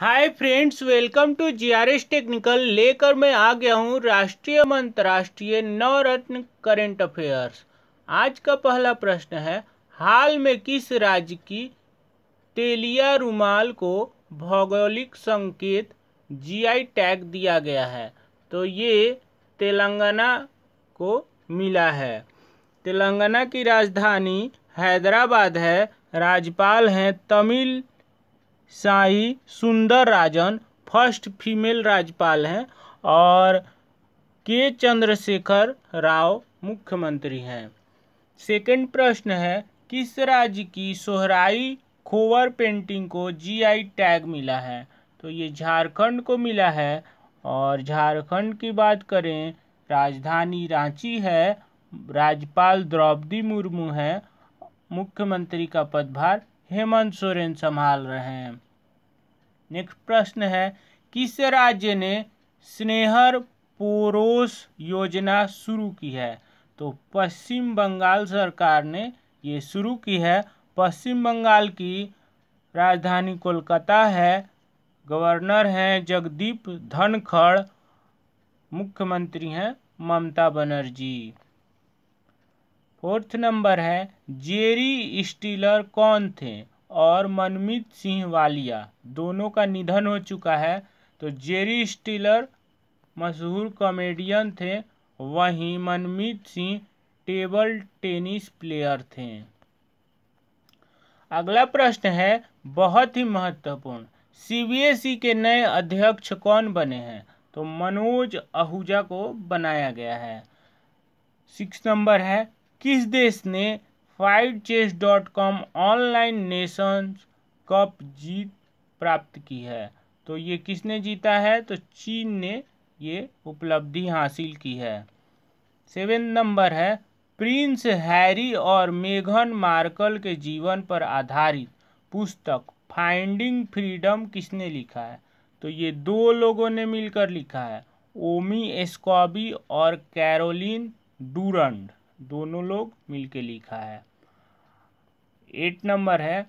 hi friends welcome to GRS technical लेकर मैं आ गया हूँ राष्ट्रीय अंतर्राष्ट्रीय नवरत्न करेंट अफेयर्स आज का पहला प्रश्न है हाल में किस राज्य की तेलिया रुमाल को भौगोलिक संकेत जीआई टैग दिया गया है तो ये तेलंगाना को मिला है तेलंगाना की राजधानी हैदराबाद है राज्यपाल हैं तमिल साई सुंदर राजन फर्स्ट फीमेल राज्यपाल हैं और के चंद्रशेखर राव मुख्यमंत्री हैं सेकंड प्रश्न है किस राज्य की सोहराई खोवर पेंटिंग को जीआई टैग मिला है तो ये झारखंड को मिला है और झारखंड की बात करें राजधानी रांची है राज्यपाल द्रौपदी मुर्मू है मुख्यमंत्री का पदभार हेमंत सोरेन संभाल रहे हैं नेक्स्ट प्रश्न है किस राज्य ने स्नेहर पोरोस योजना शुरू की है तो पश्चिम बंगाल सरकार ने ये शुरू की है पश्चिम बंगाल की राजधानी कोलकाता है गवर्नर हैं जगदीप धनखड़ मुख्यमंत्री हैं ममता बनर्जी फोर्थ नंबर है जेरी स्टीलर कौन थे और मनमीत सिंह वालिया दोनों का निधन हो चुका है तो जेरी स्टीलर मशहूर कॉमेडियन थे वहीं Manmeet Singh table tennis player थे अगला प्रश्न है बहुत ही महत्वपूर्ण सीबीएसई e के नए अध्यक्ष कौन बने हैं तो मनोज आहूजा को बनाया गया है सिक्स नंबर है किस देश ने five chess dot com online nations cup जीत प्राप्त की है तो ये किसने जीता है तो चीन ने ये उपलब्धि हासिल की है सेवन नंबर है प्रिंस हैरी और मेघन मार्कल के जीवन पर आधारित पुस्तक फाइंडिंग फ्रीडम किसने लिखा है तो ये दो लोगों ने मिलकर लिखा है ओमी एस्कॉबी और कैरोलिन डूरंड दोनों लोग मिलके लिखा है एट नंबर है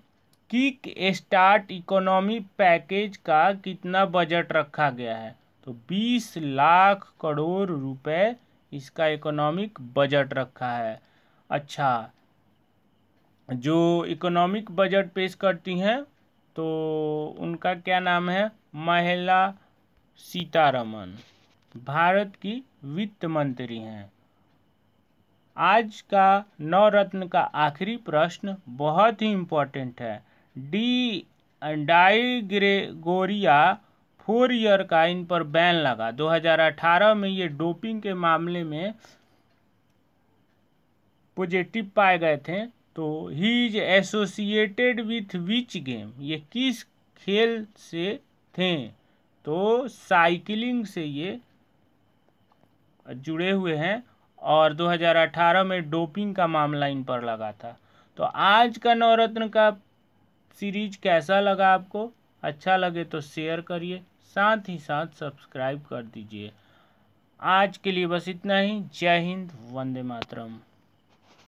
किक स्टार्ट इकोनॉमी पैकेज का कितना बजट रखा गया है तो बीस लाख करोड़ रुपए इसका इकोनॉमिक बजट रखा है अच्छा जो इकोनॉमिक बजट पेश करती हैं तो उनका क्या नाम है महिला सीतारमन भारत की वित्त मंत्री हैं आज का नवरत्न का आखिरी प्रश्न बहुत ही इम्पोर्टेंट है डी डाइग्रेगोरिया फोर ईयर का इन पर बैन लगा 2018 में ये डोपिंग के मामले में पॉजिटिव पाए गए थे तो he is associated with which game ये किस खेल से थे तो साइकिलिंग से ये जुड़े हुए हैं और 2018 में डोपिंग का मामला इन पर लगा था तो आज का नवरत्न का सीरीज कैसा लगा आपको अच्छा लगे तो शेयर करिए साथ ही साथ सब्सक्राइब कर दीजिए आज के लिए बस इतना ही जय हिंद वंदे मातरम